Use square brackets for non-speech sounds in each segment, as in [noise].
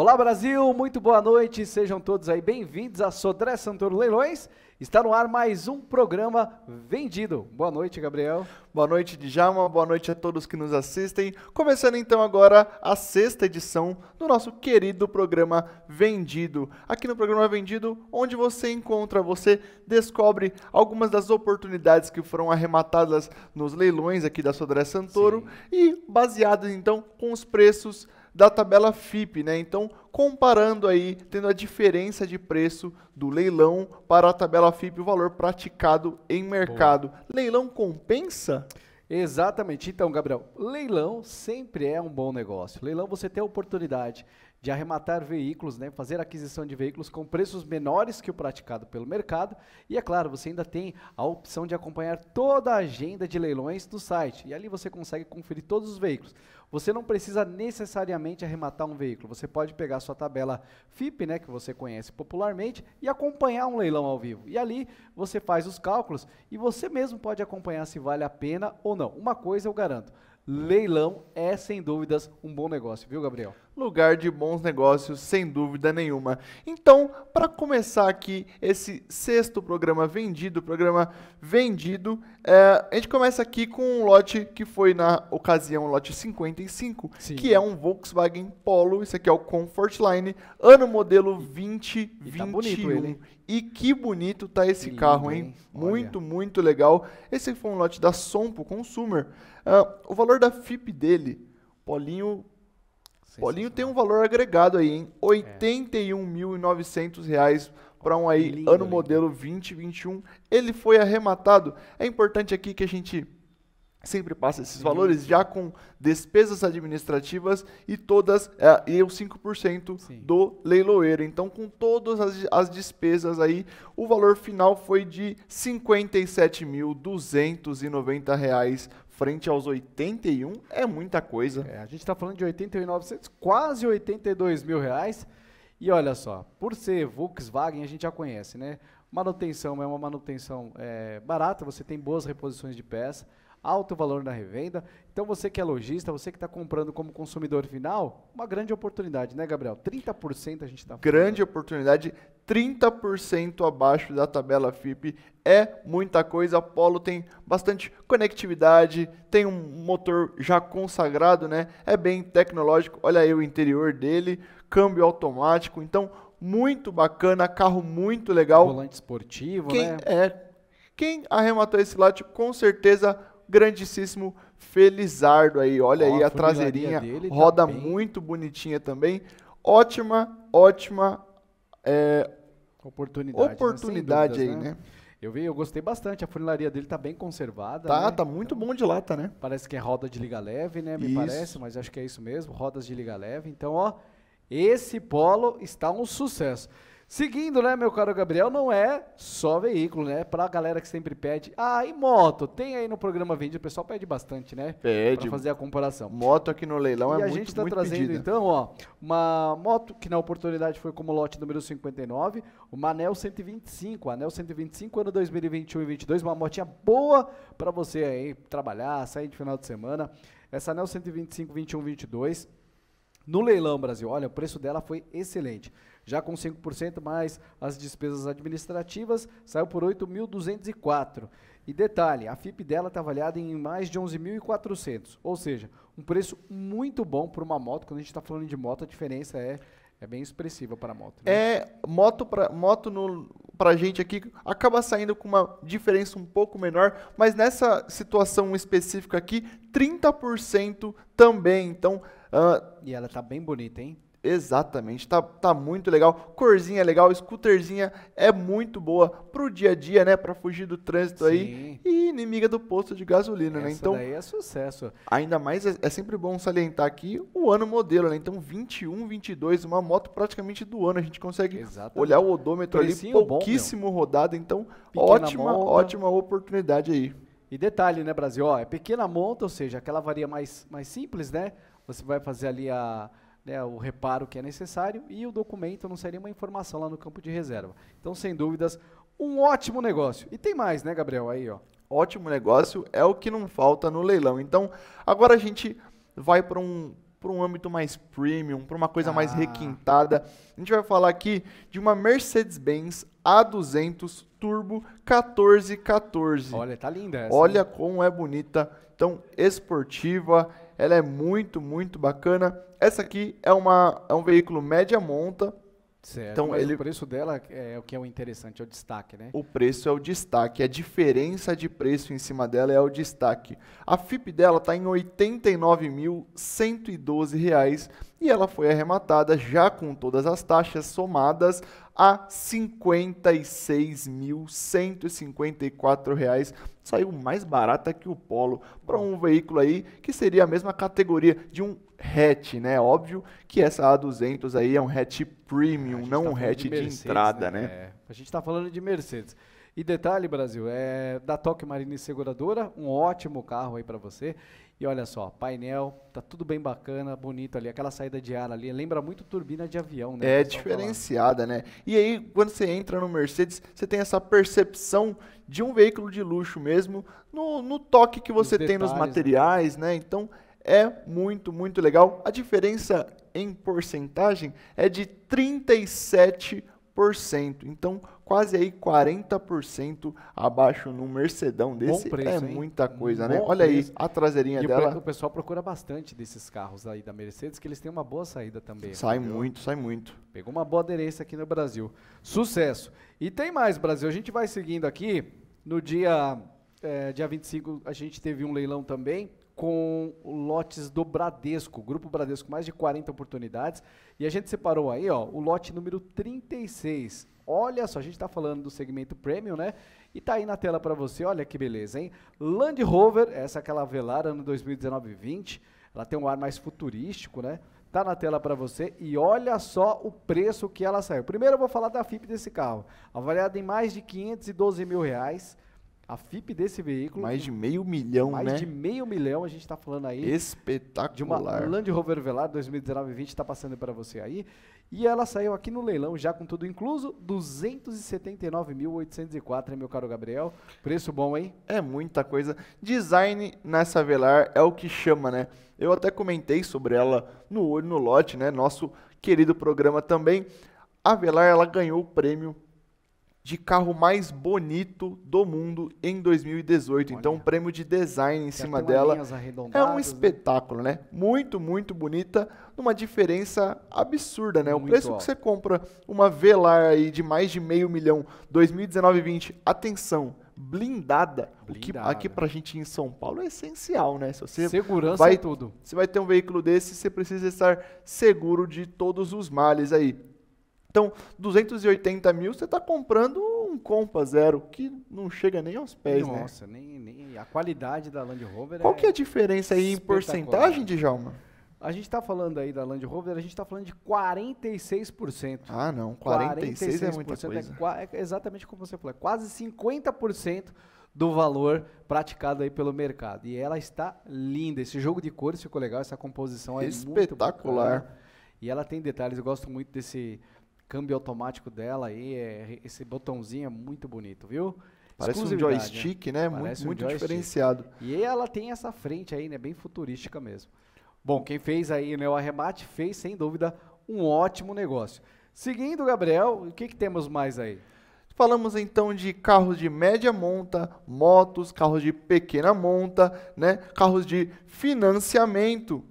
Olá Brasil, muito boa noite, sejam todos aí bem-vindos a Sodré Santoro Leilões. Está no ar mais um programa vendido. Boa noite, Gabriel. Boa noite, Djalma. Boa noite a todos que nos assistem. Começando então agora a sexta edição do nosso querido programa Vendido. Aqui no programa Vendido, onde você encontra, você descobre algumas das oportunidades que foram arrematadas nos leilões aqui da Sodré Santoro Sim. e baseadas então com os preços da tabela FIP, né? Então, comparando aí, tendo a diferença de preço do leilão para a tabela FIP, o valor praticado em mercado. Leilão compensa? Exatamente. Então, Gabriel, leilão sempre é um bom negócio. Leilão você tem a oportunidade de arrematar veículos, né, fazer aquisição de veículos com preços menores que o praticado pelo mercado. E é claro, você ainda tem a opção de acompanhar toda a agenda de leilões do site. E ali você consegue conferir todos os veículos. Você não precisa necessariamente arrematar um veículo. Você pode pegar sua tabela FIP, né, que você conhece popularmente, e acompanhar um leilão ao vivo. E ali você faz os cálculos e você mesmo pode acompanhar se vale a pena ou não. Uma coisa eu garanto: leilão é sem dúvidas um bom negócio, viu, Gabriel? lugar de bons negócios, sem dúvida nenhuma. Então, para começar aqui esse sexto programa vendido, programa vendido, é, a gente começa aqui com um lote que foi na ocasião lote 55, Sim. que é um Volkswagen Polo, isso aqui é o Comfortline, ano modelo 2021. E, tá e que bonito tá esse carro, hein? Muito, muito legal. Esse foi um lote da Sompo Consumer. Uh, o valor da FIP dele, Polinho Paulinho tem um valor agregado aí, hein? R$ 81.900 para um aí lindo, ano lindo. modelo 2021. Ele foi arrematado. É importante aqui que a gente sempre passa esses uhum. valores já com despesas administrativas e todas é, e os 5% Sim. do leiloeiro. Então, com todas as, as despesas aí, o valor final foi de R$ 57.290 frente aos 81 é muita coisa. É, a gente está falando de 81.900, quase 82 mil reais. E olha só, por ser Volkswagen, a gente já conhece, né? Manutenção é uma manutenção é, barata, você tem boas reposições de peça alto valor na revenda. Então você que é lojista, você que está comprando como consumidor final, uma grande oportunidade, né, Gabriel? 30% a gente está Grande oportunidade, 30% abaixo da tabela FIP é muita coisa. A Polo tem bastante conectividade, tem um motor já consagrado, né? É bem tecnológico. Olha aí o interior dele, câmbio automático. Então, muito bacana, carro muito legal. Volante esportivo, Quem, né? É. Quem arrematou esse lote com certeza grandíssimo Felizardo aí. Olha aí a, a traseirinha, tá roda também. muito bonitinha também. Ótima, ótima é, oportunidade, né, oportunidade né? dúvidas, aí, né? né? Eu vi, eu gostei bastante. A funilaria dele tá bem conservada. Tá, né? tá muito então, bom de lata, né? Parece que é roda de liga leve, né? Me isso. parece, mas acho que é isso mesmo, rodas de liga leve. Então, ó, esse polo está um sucesso. Seguindo, né, meu caro Gabriel, não é só veículo, né? É pra galera que sempre pede. Ah, e moto? Tem aí no programa vídeo, o pessoal pede bastante, né? Pede. Pra fazer a comparação. Moto aqui no leilão e é muito, muito E a gente tá trazendo, pedida. então, ó, uma moto que na oportunidade foi como lote número 59, uma Anel 125. Anel 125, ano 2021 e 22, uma motinha boa pra você aí trabalhar, sair de final de semana. Essa Anel 125, 21, 22, no leilão, Brasil. Olha, o preço dela foi excelente. Já com 5% mais as despesas administrativas, saiu por 8.204. E detalhe, a FIP dela está avaliada em mais de 11.400, ou seja, um preço muito bom para uma moto. Quando a gente está falando de moto, a diferença é, é bem expressiva para a moto. Né? É, moto para moto no, gente aqui acaba saindo com uma diferença um pouco menor, mas nessa situação específica aqui, 30% também. Então, uh, e ela está bem bonita, hein? Exatamente, tá, tá muito legal. Corzinha é legal, scooterzinha é muito boa pro dia a dia, né? Para fugir do trânsito Sim. aí. E inimiga do posto de gasolina, né? Essa né? Então. Daí é sucesso. Ainda mais é, é, sempre bom salientar aqui o ano modelo, né? Então 21, 22, uma moto praticamente do ano. A gente consegue Exatamente. olhar o odômetro Precinho ali, pouquíssimo rodado. Então, ótima, ótima oportunidade aí. E detalhe, né, Brasil? Ó, é pequena monta, ou seja, aquela varia mais, mais simples, né? Você vai fazer ali a, né, o reparo que é necessário e o documento não seria uma informação lá no campo de reserva. Então, sem dúvidas, um ótimo negócio. E tem mais, né, Gabriel? Aí, ó. Ótimo negócio é o que não falta no leilão. Então, agora a gente vai para um para um âmbito mais premium, para uma coisa ah. mais requintada. A gente vai falar aqui de uma Mercedes-Benz A200 Turbo 1414. Olha, tá linda essa. Olha como é bonita, tão esportiva. Ela é muito, muito bacana. Essa aqui é, uma, é um veículo média monta, Certo, então, ele... o preço dela é o que é o interessante, é o destaque, né? O preço é o destaque, a diferença de preço em cima dela é o destaque. A FIP dela está em R$ 89.112 e ela foi arrematada já com todas as taxas somadas a R$ 56.154. Saiu mais barata que o Polo para um veículo aí que seria a mesma categoria de um hatch, né? Óbvio que essa A200 aí é um hatch premium, não tá um hatch de, Mercedes, de entrada, né? né? É. A gente está falando de Mercedes. E detalhe, Brasil, é da Toque Marine Seguradora, um ótimo carro aí para você. E olha só, painel, tá tudo bem bacana, bonito ali, aquela saída de ar ali, lembra muito turbina de avião, né? É diferenciada, falar. né? E aí, quando você entra no Mercedes, você tem essa percepção de um veículo de luxo mesmo, no, no toque que você tem detalhes, nos né? materiais, né? né? Então, é muito, muito legal. A diferença em porcentagem é de 37%. Então, quase aí 40% abaixo no Mercedão desse. Preço, é hein? muita coisa, um né? Olha preço. aí a traseirinha e dela. O pessoal procura bastante desses carros aí da Mercedes, que eles têm uma boa saída também. Sai entendeu? muito, sai muito. Pegou uma boa aderência aqui no Brasil. Sucesso. E tem mais, Brasil. A gente vai seguindo aqui. No dia, é, dia 25, a gente teve um leilão também com lotes do Bradesco, Grupo Bradesco, mais de 40 oportunidades. E a gente separou aí ó, o lote número 36. Olha só, a gente está falando do segmento premium, né? E tá aí na tela para você, olha que beleza, hein? Land Rover, essa é aquela velar ano 2019-20, ela tem um ar mais futurístico, né? Tá na tela para você e olha só o preço que ela saiu. Primeiro eu vou falar da FIP desse carro, avaliada em mais de 512 mil reais, a FIP desse veículo. Mais de meio milhão, mais né? Mais de meio milhão, a gente está falando aí. Espetacular. De uma Land Rover Velar 2019-20 está passando para você aí. E ela saiu aqui no leilão, já com tudo incluso, 279.804, hein, meu caro Gabriel? Preço bom, hein? É muita coisa. Design nessa Velar é o que chama, né? Eu até comentei sobre ela no Olho no Lote, né? Nosso querido programa também. A Velar, ela ganhou o prêmio de carro mais bonito do mundo em 2018. Então, Olha, então, um prêmio de design em cima dela. É um né? espetáculo, né? Muito, muito bonita, numa diferença absurda, né? Muito o preço alto. que você compra uma Velar aí de mais de meio milhão 2019-20, atenção, blindada, blindada. O que aqui pra gente em São Paulo é essencial, né? Se você Segurança vai, é tudo. Você vai ter um veículo desse, você precisa estar seguro de todos os males aí. Então, 280 mil, você está comprando um Compa zero, que não chega nem aos pés, Nossa, né? Nossa, nem, nem, a qualidade da Land Rover Qual é que é a é diferença aí em porcentagem, Djalma? A gente está falando aí da Land Rover, a gente está falando de 46%. Ah, não, 46%, 46 é muita é coisa. É, é exatamente como você falou, é quase 50% do valor praticado aí pelo mercado. E ela está linda, esse jogo de cores ficou legal, essa composição é espetacular. E ela tem detalhes, eu gosto muito desse câmbio automático dela aí, é, esse botãozinho é muito bonito, viu? Parece um joystick, né? É. muito, um muito joystick. diferenciado. E ela tem essa frente aí, né? Bem futurística mesmo. Bom, quem fez aí né, o arremate fez, sem dúvida, um ótimo negócio. Seguindo, Gabriel, o que, que temos mais aí? Falamos então de carros de média monta, motos, carros de pequena monta, né? Carros de financiamento.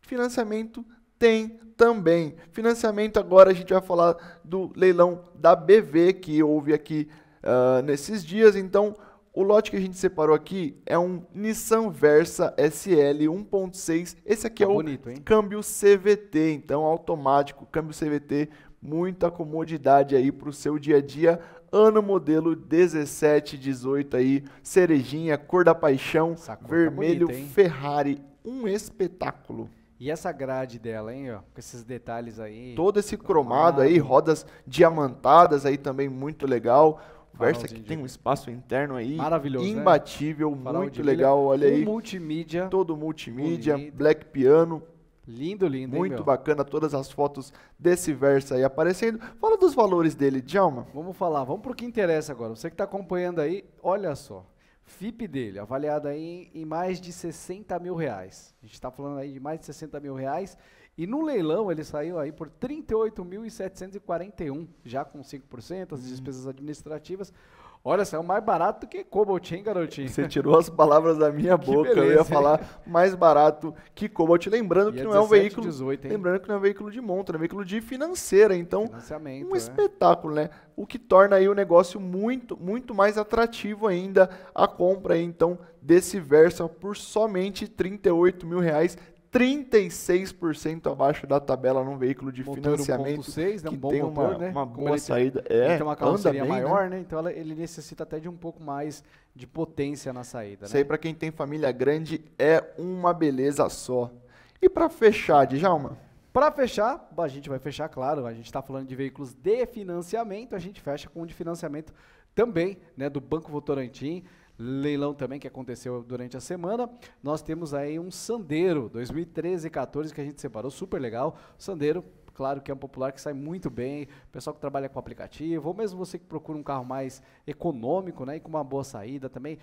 Financiamento tem também. Financiamento agora a gente vai falar do leilão da BV que houve aqui uh, nesses dias. Então, o lote que a gente separou aqui é um Nissan Versa SL 1.6. Esse aqui tá é bonito, o hein? câmbio CVT, então automático, câmbio CVT, muita comodidade aí para o seu dia a dia. Ano modelo 17, 18 aí, cerejinha, cor da paixão, cor tá vermelho, tá Ferrari, um espetáculo. E essa grade dela, hein, ó, com esses detalhes aí. Todo esse tá cromado aí, rodas diamantadas aí também, muito legal. Versa que tem um espaço interno aí. Maravilhoso. Né? Imbatível, né? muito legal, olha aí. multimídia. Todo multimídia, bonito. black piano. Lindo, lindo, Muito hein, bacana todas as fotos desse Versa aí aparecendo. Fala dos valores dele, Djalma. Vamos falar, vamos pro que interessa agora. Você que está acompanhando aí, olha só. FIP dele, avaliada aí em mais de 60 mil reais. A gente está falando aí de mais de 60 mil reais e no leilão ele saiu aí por 38.741, já com 5%, as hum. despesas administrativas. Olha, saiu mais barato que Cobalt, hein, garotinho? Você tirou as palavras da minha [laughs] boca. Beleza, eu ia hein? falar mais barato que Cobalt. Lembrando e que é não 17, é um veículo. 18, lembrando que não é um veículo de monta, é um veículo de financeira. Então, um é. espetáculo, é. né? O que torna aí o negócio muito, muito mais atrativo ainda a compra aí, então, desse Versa por somente 38 mil reais. 36% abaixo da tabela num veículo de motor financiamento. né? Um que bom tem motor, uma, né? uma boa saída. é, tem uma carroceria bem, né? maior, né? né? Então ela, ele necessita até de um pouco mais de potência na saída. Isso né? aí, para quem tem família grande, é uma beleza só. E para fechar, Djalma? Para fechar, a gente vai fechar, claro, a gente está falando de veículos de financiamento, a gente fecha com um de financiamento também, né, do Banco Votorantim leilão também que aconteceu durante a semana. Nós temos aí um Sandeiro 2013 e 14 que a gente separou, super legal. Sandeiro, claro que é um popular que sai muito bem, pessoal que trabalha com aplicativo, ou mesmo você que procura um carro mais econômico, né, e com uma boa saída também.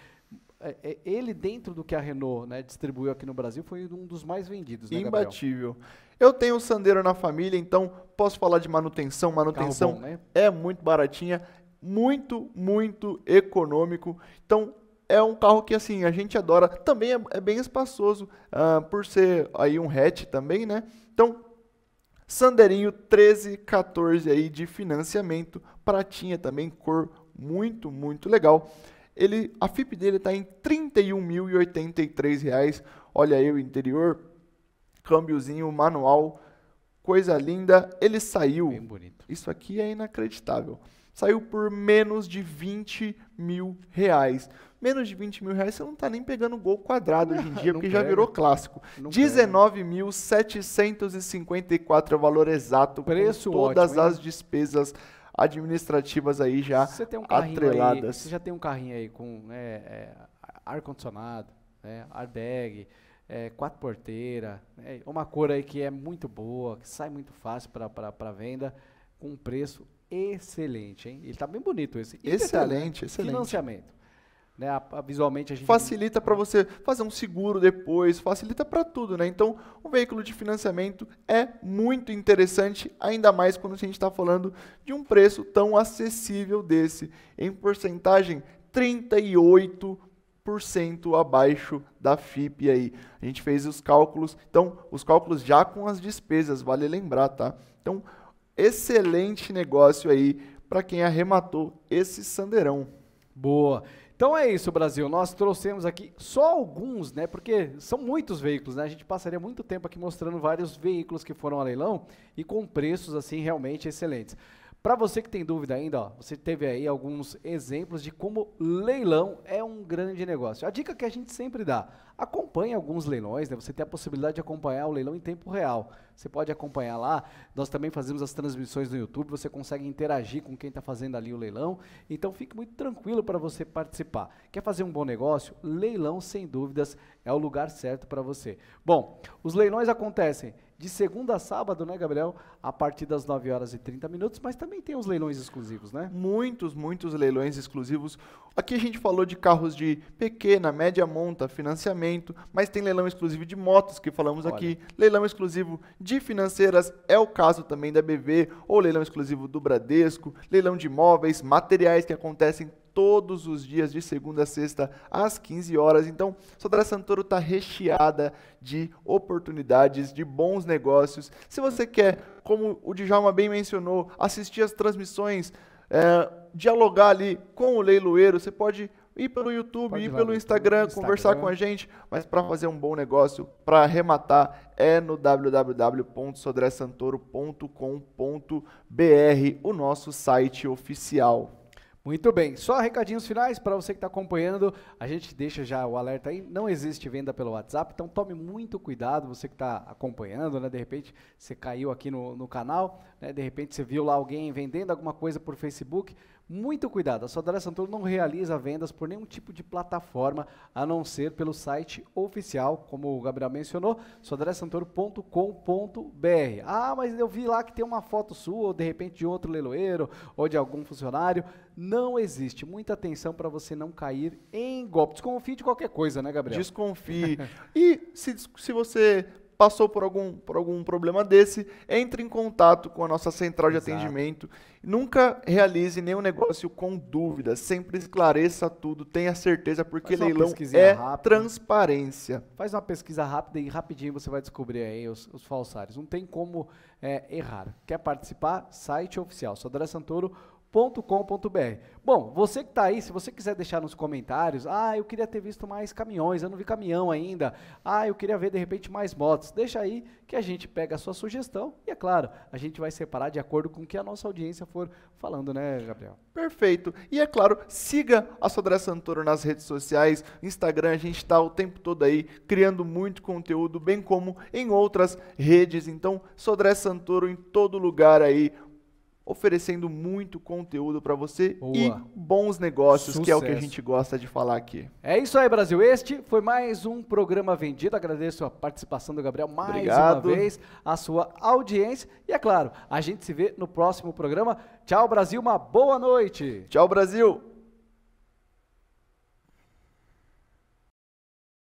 É, é, ele dentro do que a Renault né, distribuiu aqui no Brasil foi um dos mais vendidos. Né, Imbatível. Eu tenho um Sandeiro na família, então posso falar de manutenção. Manutenção bom, né? é muito baratinha, muito, muito econômico. Então é um carro que assim a gente adora. Também é, é bem espaçoso uh, por ser aí um hatch também, né? Então Sanderinho 1314 aí de financiamento, pratinha também, cor muito muito legal. Ele, a FIP dele está em R$ 31.083. Olha aí o interior, câmbiozinho manual, coisa linda. Ele saiu. Isso aqui é inacreditável. Saiu por menos de 20 mil reais menos de 20 mil reais você não está nem pegando gol quadrado hoje em dia, [laughs] porque pega. já virou clássico. 19.754 é o valor exato, Preço com todas ótimo, as hein? despesas administrativas aí já você tem um atreladas. Aí, você já tem um carrinho aí com é, é, ar-condicionado, né, airbag, é, quatro porteiras, né, uma cor aí que é muito boa, que sai muito fácil para venda, com um preço excelente, hein? Ele está bem bonito esse. E excelente, detalhe, excelente. Financiamento. Né, visualmente a gente... Facilita para você fazer um seguro depois, facilita para tudo, né? Então, o veículo de financiamento é muito interessante, ainda mais quando a gente está falando de um preço tão acessível desse, em porcentagem 38 abaixo da FIP aí. A gente fez os cálculos, então os cálculos já com as despesas, vale lembrar, tá? Então, excelente negócio aí para quem arrematou esse sandeirão. Boa. Então é isso, Brasil. Nós trouxemos aqui só alguns, né? Porque são muitos veículos, né? A gente passaria muito tempo aqui mostrando vários veículos que foram a leilão e com preços assim realmente excelentes. Para você que tem dúvida ainda, ó, você teve aí alguns exemplos de como leilão é um um grande negócio. A dica que a gente sempre dá, acompanhe alguns leilões, né? Você tem a possibilidade de acompanhar o leilão em tempo real. Você pode acompanhar lá, nós também fazemos as transmissões no YouTube, você consegue interagir com quem está fazendo ali o leilão. Então fique muito tranquilo para você participar. Quer fazer um bom negócio? Leilão, sem dúvidas, é o lugar certo para você. Bom, os leilões acontecem de segunda a sábado, né, Gabriel? A partir das 9 horas e 30 minutos, mas também tem os leilões exclusivos, né? Muitos, muitos leilões exclusivos. Aqui a gente falou de carros de pequena, média monta, financiamento, mas tem leilão exclusivo de motos que falamos Olha. aqui, leilão exclusivo de financeiras, é o caso também da BV, ou leilão exclusivo do Bradesco, leilão de imóveis, materiais que acontecem todos os dias, de segunda a sexta, às 15 horas. Então, Sodré Santoro está recheada de oportunidades, de bons negócios. Se você quer, como o Djalma bem mencionou, assistir as transmissões, é, dialogar ali com o leiloeiro, você pode ir pelo YouTube, pode ir pelo Instagram, conversar com a gente, mas para fazer um bom negócio, para arrematar, é no www.sodressantoro.com.br, o nosso site oficial. Muito bem, só recadinhos finais para você que está acompanhando. A gente deixa já o alerta aí, não existe venda pelo WhatsApp, então tome muito cuidado, você que está acompanhando, né? De repente você caiu aqui no, no canal, né? De repente você viu lá alguém vendendo alguma coisa por Facebook. Muito cuidado, a Sodré Santoro não realiza vendas por nenhum tipo de plataforma, a não ser pelo site oficial, como o Gabriel mencionou, sodressantoro.com.br. Ah, mas eu vi lá que tem uma foto sua, ou de repente de outro leiloeiro, ou de algum funcionário. Não existe. Muita atenção para você não cair em golpe. Desconfie de qualquer coisa, né, Gabriel? Desconfie. [laughs] e se, se você passou por algum, por algum problema desse, entre em contato com a nossa central de Exato. atendimento. Nunca realize nenhum negócio com dúvida, sempre esclareça tudo, tenha certeza, porque leilão é rápida. transparência. Faz uma pesquisa rápida e rapidinho você vai descobrir aí os, os falsários. Não tem como é, errar. Quer participar? Site oficial, Sodré Santoro com.br. Bom, você que está aí, se você quiser deixar nos comentários, ah, eu queria ter visto mais caminhões, eu não vi caminhão ainda, ah, eu queria ver de repente mais motos, deixa aí que a gente pega a sua sugestão e, é claro, a gente vai separar de acordo com o que a nossa audiência for falando, né, Gabriel? Perfeito. E, é claro, siga a Sodré Santoro nas redes sociais, Instagram, a gente está o tempo todo aí criando muito conteúdo, bem como em outras redes. Então, Sodré Santoro em todo lugar aí, oferecendo muito conteúdo para você Boa. e bons negócios, Sucesso. que é o que a gente gosta de falar aqui. É isso aí, Brasil. Este foi mais um programa vendido. Agradeço a participação do Gabriel mais Obrigado. uma vez, a sua audiência e é claro, a gente se vê no próximo programa. Tchau, Brasil. Uma boa noite. Tchau, Brasil.